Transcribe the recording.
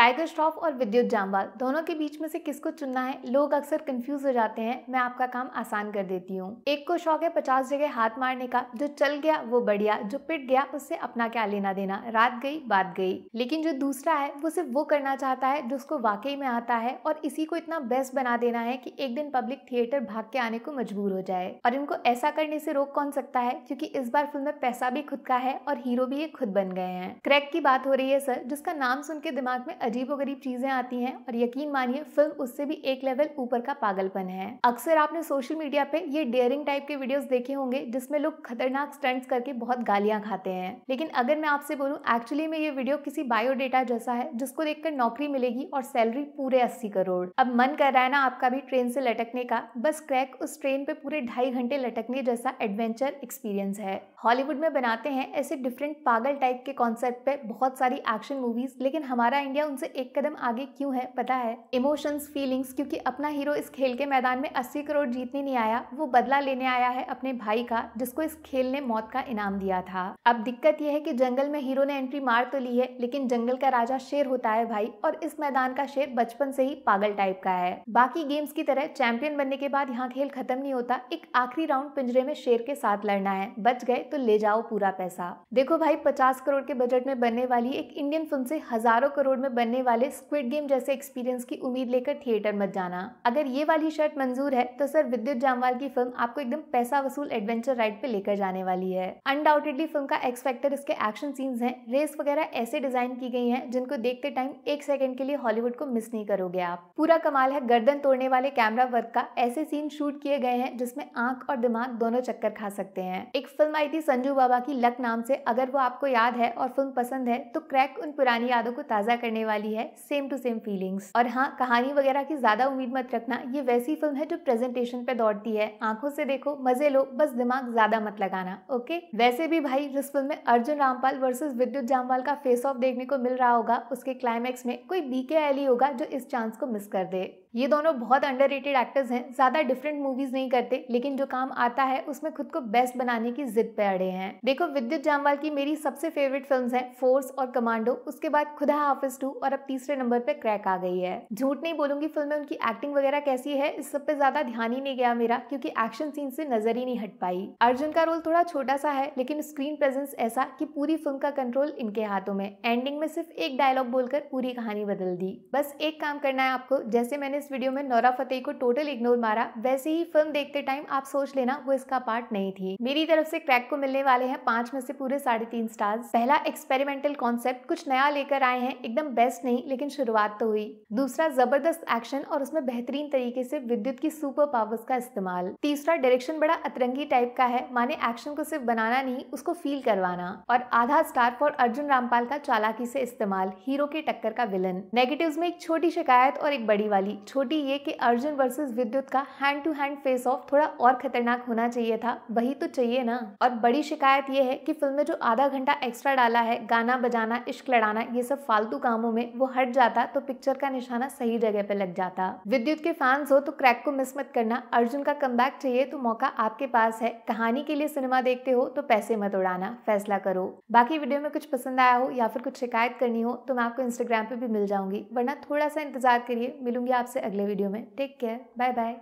tiger Shroff और विद्युत जामवाल दोनों के बीच में से किसको चुनना है लोग अक्सर कंफ्यूज हो जाते हैं मैं आपका काम आसान कर देती हूँ एक को शौक है पचास जगह हाथ मारने का जो चल गया वो बढ़िया जो पिट गया उससे अपना क्या लेना देना रात गई बात गई लेकिन जो दूसरा है वो सिर्फ वो करना चाहता है जो उसको वाकई में आता है और इसी को इतना बेस्ट बना देना है की एक दिन पब्लिक थिएटर भाग के आने को मजबूर हो जाए और इनको ऐसा करने से रोक कौन सकता है क्योंकि इस बार फिल्म में पैसा भी खुद का है और हीरो भी ये खुद बन गए हैं क्रैक की बात हो रही है सर जिसका नाम सुन के दिमाग में गरीब चीज़ें आती हैं और यकीन मानिए फिल्म उससे भी एक लेवल ऊपर का पागलपन है अक्सर आपने सोशल मीडिया पे ये डेयरिंग टाइप के वीडियोस देखे होंगे जिसमें लोग खतरनाक स्टंट्स करके बहुत गालियां खाते हैं लेकिन अगर मैं आपसे बोलूँ एक्चुअली में ये वीडियो किसी बायोडेटा जैसा है जिसको देखकर नौकरी मिलेगी और सैलरी पूरे अस्सी करोड़ अब मन कर रहा है ना आपका भी ट्रेन से लटकने का बस क्रैक उस ट्रेन पे पूरे ढाई घंटे लटकने जैसा एडवेंचर एक्सपीरियंस है हॉलीवुड में बनाते हैं ऐसे डिफरेंट पागल टाइप के कॉन्सेप्ट पे बहुत सारी एक्शन मूवीज लेकिन हमारा इंडिया उन उनसे एक कदम आगे क्यों है पता है इमोशंस फीलिंग्स क्योंकि अपना हीरो इस खेल के मैदान में 80 करोड़ जीतने नहीं आया वो बदला लेने आया है अपने भाई का जिसको इस खेल ने मौत का इनाम दिया था अब दिक्कत यह है कि जंगल में हीरो ने एंट्री मार तो ली है लेकिन जंगल का राजा शेर होता है भाई और इस मैदान का शेर बचपन से ही पागल टाइप का है बाकी गेम्स की तरह चैंपियन बनने के बाद यहाँ खेल खत्म नहीं होता एक आखिरी राउंड पिंजरे में शेर के साथ लड़ना है बच गए तो ले जाओ पूरा पैसा देखो भाई पचास करोड़ के बजट में बनने वाली एक इंडियन फिल्म से हजारों करोड़ में बनने वाले स्क्विड गेम जैसे एक्सपीरियंस की उम्मीद लेकर थिएटर मत जाना अगर ये वाली शर्ट मंजूर है तो सर विद्युत जामवाल की फिल्म आपको एकदम पैसा वसूल एडवेंचर राइड पे लेकर जाने वाली है अनडाउटेडली फिल्म का एक्सपेक्टर इसके एक्शन सीन्स है रेस वगैरह ऐसे डिजाइन की गई है जिनको देखते टाइम एक सेकंड के लिए हॉलीवुड को मिस नहीं करोगे आप पूरा कमाल है गर्दन तोड़ने वाले कैमरा वर्क का ऐसे सीन शूट किए गए हैं जिसमें आंख और दिमाग दोनों चक्कर खा सकते हैं एक फिल्म आई थी संजू बाबा की लक नाम से अगर वो आपको याद है और फिल्म पसंद है तो क्रैक उन पुरानी यादों को ताजा करने वाली है सेम टू सेम फीलिंग्स और हाँ कहानी वगैरह की ज्यादा उम्मीद मत रखना ये वैसी फिल्म है जो प्रेजेंटेशन पे दौड़ती है आंखों से देखो मजे लो बस दिमाग ज्यादा मत लगाना ओके वैसे भी भाई जिस फिल्म में अर्जुन रामपाल वर्सेज विद्युत जामवाल का फेस ऑफ देखने को मिल रहा होगा उसके क्लाइमैक्स में कोई बीके एली होगा जो इस चांस को मिस कर दे ये दोनों बहुत अंडर एक्टर्स हैं ज़्यादा डिफरेंट मूवीज़ नहीं करते लेकिन जो काम आता है उसमें खुद को बेस्ट बनाने की जिद पे अड़े हैं देखो विद्युत जामवाल की मेरी सबसे फेवरेट फिल्म है फोर्स और कमांडो उसके बाद खुदा हाफिज टू और अब तीसरे नंबर पर क्रैक आ गई है झूठ नहीं बोलूंगी फिल्म में उनकी एक्टिंग वगैरह कैसी है इस सब पे ज्यादा ध्यान ही नहीं गया मेरा क्योंकि एक्शन सीन से नजर ही नहीं हट पाई अर्जुन का रोल थोड़ा छोटा सा है लेकिन स्क्रीन प्रेजेंस ऐसा कि पूरी फिल्म का कंट्रोल इनके हाथों में एंडिंग में सिर्फ एक डायलॉग बोलकर पूरी कहानी बदल दी बस एक काम करना है आपको जैसे मैंने इस वीडियो में नौरा फतेही को टोटल इग्नोर मारा वैसे ही फिल्म देखते टाइम आप सोच लेना वो इसका पार्ट नहीं थी मेरी तरफ से क्रैक को मिलने वाले हैं पांच में से पूरे साढ़े तीन स्टार्स पहला एक्सपेरिमेंटल कॉन्सेप्ट कुछ नया लेकर आए हैं एकदम बेस्ट नहीं लेकिन शुरुआत तो हुई दूसरा जबरदस्त एक्शन और उसमें बेहतरीन तरीके से विद्युत की सुपर पावर्स का इस्तेमाल तीसरा डायरेक्शन बड़ा अतरंगी टाइप का है माने एक्शन को सिर्फ बनाना नहीं उसको फील करवाना और आधा स्टार फॉर अर्जुन रामपाल का चालाकी से इस्तेमाल हीरो के टक्कर का विलन नेगेटिव में एक छोटी शिकायत और एक बड़ी वाली छोटी ये कि अर्जुन वर्सेस विद्युत का hand to hand face off थोड़ा और खतरनाक होना चाहिए था वही तो चाहिए ना और बड़ी शिकायत ये है कि फिल्म में जो आधा घंटा एक्स्ट्रा डाला है गाना बजाना इश्क लड़ाना ये सब फालतू कामों में वो हट जाता तो पिक्चर का निशाना सही जगह पे लग जाता विद्युत के फैंस हो तो क्रैक को मिस मत करना अर्जुन का कम चाहिए तो मौका आपके पास है कहानी के लिए सिनेमा देखते हो तो पैसे मत उड़ाना फैसला करो बाकी वीडियो में कुछ पसंद आया हो या फिर कुछ शिकायत करनी हो तो मैं आपको इंस्टाग्राम पे भी मिल जाऊंगी वरना थोड़ा सा इंतजार करिए मिलूंगी आपसे अगले वीडियो में टेक केयर बाय बाय